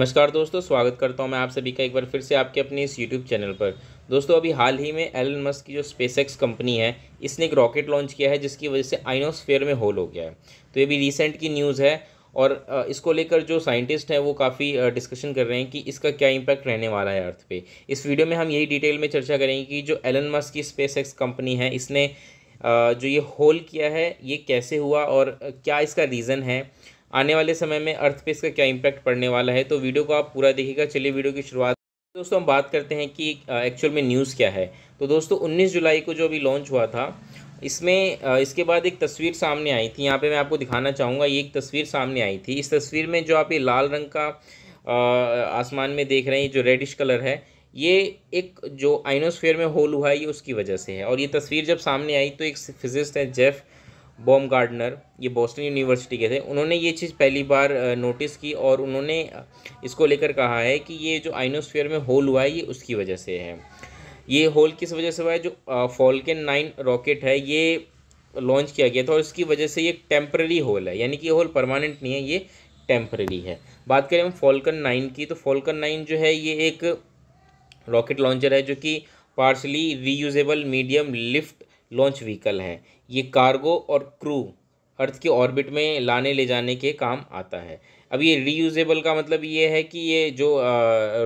नमस्कार दोस्तों स्वागत करता हूं मैं आप सभी का एक बार फिर से आपके अपने इस यूट्यूब चैनल पर दोस्तों अभी हाल ही में एल मस्क की जो स्पेसएक्स कंपनी है इसने एक रॉकेट लॉन्च किया है जिसकी वजह से आइनोस्फेयर में होल हो गया है तो ये भी रिसेंट की न्यूज़ है और इसको लेकर जो साइंटिस्ट हैं वो काफ़ी डिस्कशन कर रहे हैं कि इसका क्या इम्पैक्ट रहने वाला है अर्थ पे इस वीडियो में हम यही डिटेल में चर्चा करेंगे कि जो एलन मस्क की स्पेस कंपनी है इसने जो ये होल किया है ये कैसे हुआ और क्या इसका रीज़न है आने वाले समय में अर्थ पे इसका क्या इम्पैक्ट पड़ने वाला है तो वीडियो को आप पूरा देखिएगा चलिए वीडियो की शुरुआत दोस्तों हम बात करते हैं कि एक्चुअल में न्यूज़ क्या है तो दोस्तों 19 जुलाई को जो अभी लॉन्च हुआ था इसमें इसके बाद एक तस्वीर सामने आई थी यहाँ पे मैं आपको दिखाना चाहूँगा ये एक तस्वीर सामने आई थी इस तस्वीर में जो आप ये लाल रंग का आसमान में देख रहे हैं जो रेडिश कलर है ये एक जो आइनोस्फेयर में होल हुआ है ये उसकी वजह से है और ये तस्वीर जब सामने आई तो एक फिजिस्ट है जेफ़ बॉम गार्डनर ये बॉस्टन यूनिवर्सिटी के थे उन्होंने ये चीज़ पहली बार नोटिस की और उन्होंने इसको लेकर कहा है कि ये जो आइनोस्फीयर में होल हुआ है ये उसकी वजह से है ये होल किस वजह से हुआ है जो फॉल्कन नाइन रॉकेट है ये लॉन्च किया गया था और इसकी वजह से ये टेम्प्ररी होल है यानी कि ये होल परमानेंट नहीं है ये टेम्प्ररी है बात करें हम फॉल्कन नाइन की तो फॉल्कन नाइन जो है ये एक रॉकेट लॉन्चर है जो कि partially reusable medium lift launch vehicle है ये कार्गो और क्रू अर्थ के ऑर्बिट में लाने ले जाने के काम आता है अब ये रीयूजेबल का मतलब ये है कि ये जो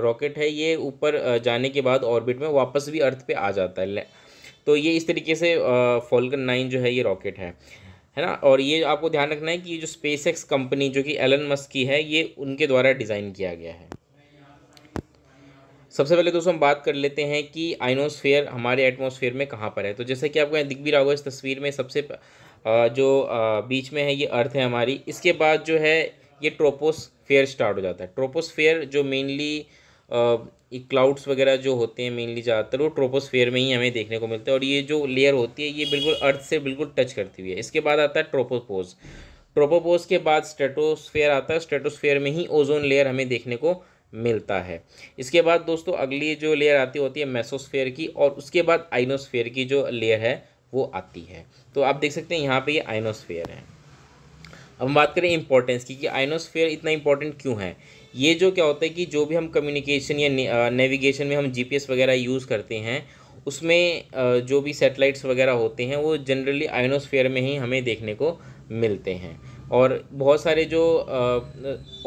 रॉकेट है ये ऊपर जाने के बाद ऑर्बिट में वापस भी अर्थ पे आ जाता है तो ये इस तरीके से फॉल्कन नाइन जो है ये रॉकेट है है ना और ये आपको ध्यान रखना है कि ये जो स्पेस एक्स कंपनी जो कि एलन मस्क की है ये उनके द्वारा डिज़ाइन किया गया है सबसे पहले दोस्तों हम बात कर लेते हैं कि आइनोस्फेयर हमारे एटमोसफेयर में कहाँ पर है तो जैसे कि आपको यहाँ दिख भी रहा होगा इस तस्वीर में सबसे जो बीच में है ये अर्थ है हमारी इसके बाद जो है ये ट्रोपोसफेयर स्टार्ट हो जाता है ट्रोपोसफेयर जो मेनली क्लाउड्स वगैरह जो होते हैं मेनली ज़्यादातर वो ट्रोपोस्फेयर में ही हमें देखने को मिलता है और ये जो लेयर होती है ये बिल्कुल अर्थ से बिल्कुल टच करती हुई है इसके बाद आता है ट्रोपोपोज ट्रोपोपोज के बाद स्टेटोस्फेयर आता है स्टेटोसफेयर में ही ओजोन लेयर हमें देखने को मिलता है इसके बाद दोस्तों अगली जो लेयर आती होती है मेसोस्फेयर की और उसके बाद आइनोस्फेयर की जो लेयर है वो आती है तो आप देख सकते हैं यहाँ पे ये यह आइनोस्फेयर है अब हम बात करें इंपॉर्टेंस की कि आइनोस्फेयर इतना इंपॉर्टेंट क्यों है ये जो क्या होता है कि जो भी हम कम्युनिकेशन या नेविगेशन में हम जी वगैरह यूज़ करते हैं उसमें जो भी सेटेलाइट्स वगैरह होते हैं वो जनरली आइनोस्फेयर में ही हमें देखने को मिलते हैं और बहुत सारे जो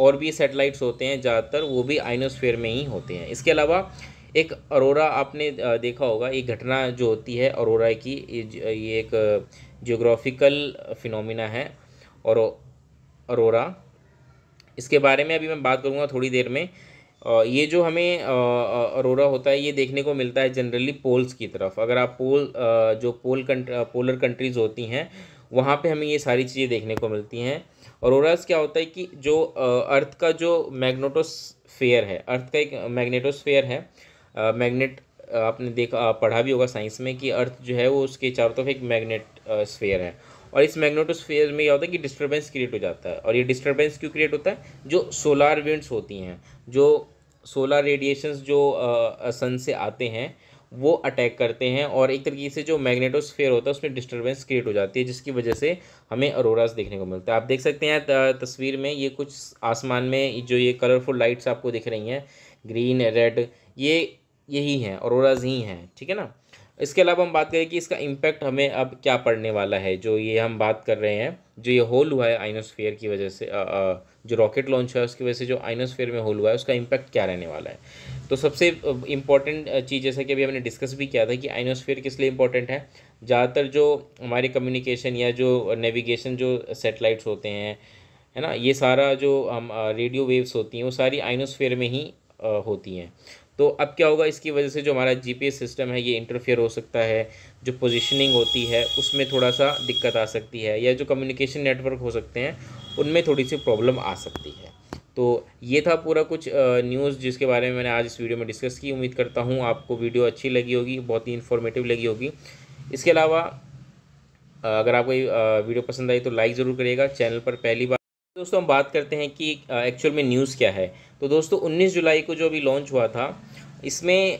और भी सेटेलाइट्स होते हैं ज़्यादातर वो भी आइनोस्फेयर में ही होते हैं इसके अलावा एक अरोरा आपने देखा होगा एक घटना जो होती है अरोरा की ये एक जियोग्राफिकल फिनोमिना है और अरोरा इसके बारे में अभी मैं बात करूँगा थोड़ी देर में ये जो हमें अरोरा होता है ये देखने को मिलता है जनरली पोल्स की तरफ अगर आप पोल जो पोल कंट्र, पोलर कंट्रीज़ होती हैं वहाँ पे हमें ये सारी चीज़ें देखने को मिलती हैं और क्या होता है कि जो अर्थ का जो मैग्नेटोस्फेयर है अर्थ का एक मैग्नेटोस्फेयर है मैग्नेट आपने देखा पढ़ा भी होगा साइंस में कि अर्थ जो है वो उसके चारों तरफ एक मैग्नेट स्फेयर है और इस मैग्नेटोस्फेयर में क्या होता है कि डिस्टर्बेंस क्रिएट हो जाता है और ये डिस्टर्बेंस क्यों क्रिएट होता है जो सोलार विंड्स होती हैं जो सोलर रेडिएशंस जो सन से आते हैं वो अटैक करते हैं और एक तरीके से जो मैग्नेटोस्फेयर होता है उसमें डिस्टर्बेंस क्रिएट हो जाती है जिसकी वजह से हमें अरोराज देखने को मिलता है आप देख सकते हैं तस्वीर में ये कुछ आसमान में जो ये कलरफुल लाइट्स आपको दिख रही हैं ग्रीन रेड ये यही हैं अरोराज ही हैं ठीक है ना इसके अलावा हम बात करें कि इसका इम्पैक्ट हमें अब क्या पड़ने वाला है जो ये हम बात कर रहे हैं जो ये होल हुआ है आइनोस्फेयर की वजह से आ, आ, जो रॉकेट लॉन्च हुआ है उसकी वजह से जो आइनोस्फेयर में होल हुआ है उसका इम्पैक्ट क्या रहने वाला है तो सबसे इम्पॉर्टेंट चीज़ जैसा कि अभी हमने डिस्कस भी किया था कि आइनोस्फेयर किस लिए इम्पॉर्टेंट है ज़्यादातर जो हमारे कम्युनिकेशन या जो नेविगेशन जो सेटेलाइट्स होते हैं है ना ये सारा जो हम रेडियो वेव्स होती हैं वो सारी आइनोस्फेयर में ही होती हैं तो अब क्या होगा इसकी वजह से जो हमारा जीपीएस सिस्टम है ये इंटरफेयर हो सकता है जो पोजीशनिंग होती है उसमें थोड़ा सा दिक्कत आ सकती है या जो कम्युनिकेशन नेटवर्क हो सकते हैं उनमें थोड़ी सी प्रॉब्लम आ सकती है तो ये था पूरा कुछ न्यूज़ जिसके बारे में मैंने आज इस वीडियो में डिस्कस की उम्मीद करता हूँ आपको वीडियो अच्छी लगी होगी बहुत ही इन्फॉर्मेटिव लगी होगी इसके अलावा अगर आपको वीडियो पसंद आई तो लाइक ज़रूर करिएगा चैनल पर पहली बार दोस्तों हम बात करते हैं कि एक्चुअल में न्यूज़ क्या है तो दोस्तों 19 जुलाई को जो अभी लॉन्च हुआ था इसमें